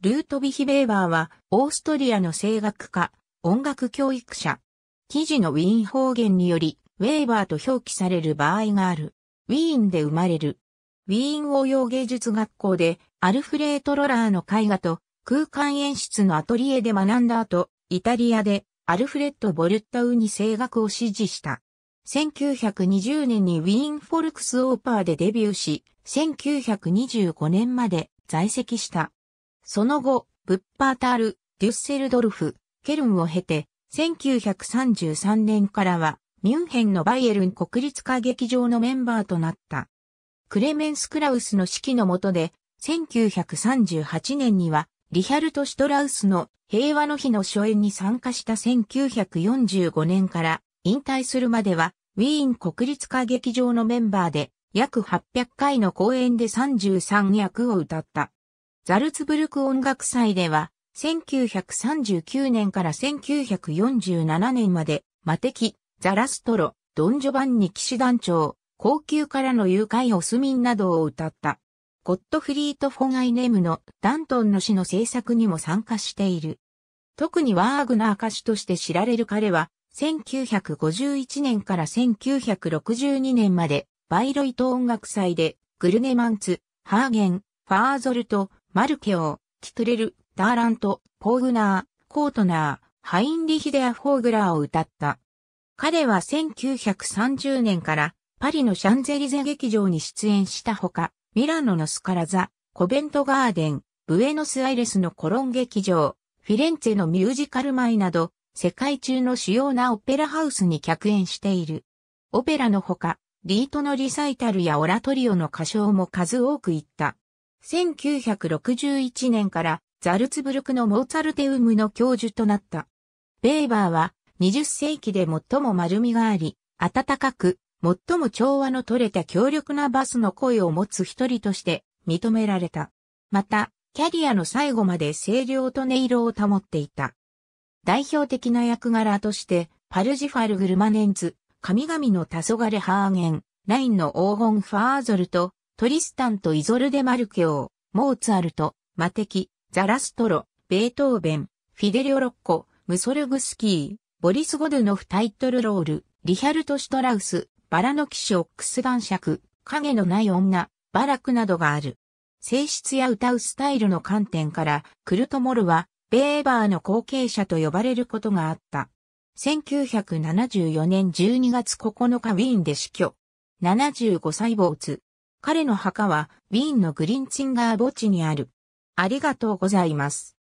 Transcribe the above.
ルートヴィヒ・ベーバーは、オーストリアの声楽家、音楽教育者。記事のウィーン方言により、ウェーバーと表記される場合がある。ウィーンで生まれる。ウィーン応用芸術学校で、アルフレート・ロラーの絵画と空間演出のアトリエで学んだ後、イタリアでアルフレッド・ボルッタウに声楽を支持した。1920年にウィーン・フォルクス・オーパーでデビューし、1925年まで在籍した。その後、ブッパータール、デュッセルドルフ、ケルンを経て、1933年からは、ミュンヘンのバイエルン国立歌劇場のメンバーとなった。クレメンス・クラウスの指揮の下で、1938年には、リヒャルト・シュトラウスの平和の日の初演に参加した1945年から引退するまでは、ウィーン国立歌劇場のメンバーで、約800回の公演で33役を歌った。ザルツブルク音楽祭では、1939年から1947年まで、マテキ、ザラストロ、ドンジョバンニ騎士団長、高級からの誘拐オスミンなどを歌った。ゴットフリート・フォガイネムのダントンの詩の制作にも参加している。特にワーグナー歌手として知られる彼は、1951年から1962年まで、バイロイト音楽祭で、グルネマンツ、ハーゲン、ファーゾルト、マルケオキティトレル、ダーラント、ポーグナー、コートナー、ハインリヒデア・フォーグラーを歌った。彼は1930年からパリのシャンゼリゼ劇場に出演したほか、ミラノのスカラザ、コベントガーデン、ブエノスアイレスのコロン劇場、フィレンツェのミュージカル舞など、世界中の主要なオペラハウスに客演している。オペラのほか、リートのリサイタルやオラトリオの歌唱も数多く行った。1961年からザルツブルクのモーツァルテウムの教授となった。ベーバーは20世紀で最も丸みがあり、暖かく、最も調和の取れた強力なバスの声を持つ一人として認められた。また、キャリアの最後まで清涼と音色を保っていた。代表的な役柄として、パルジファルグルマネンズ、神々の黄昏ハーゲン、ラインの黄金ファーゾルと、トリスタンとイゾルデ・マルケオー、モーツァルト、マテキ、ザラストロ、ベートーベン、フィデリオ・ロッコ、ムソルグスキー、ボリス・ゴドゥノフタイトルロール、リヒャルト・シュトラウス、バラの騎士オックス男爵、影のない女、バラクなどがある。性質や歌うスタイルの観点から、クルト・モルは、ベーバーの後継者と呼ばれることがあった。1974年12月9日ウィーンで死去。75歳没。彼の墓は、ウィーンのグリンチンガー墓地にある。ありがとうございます。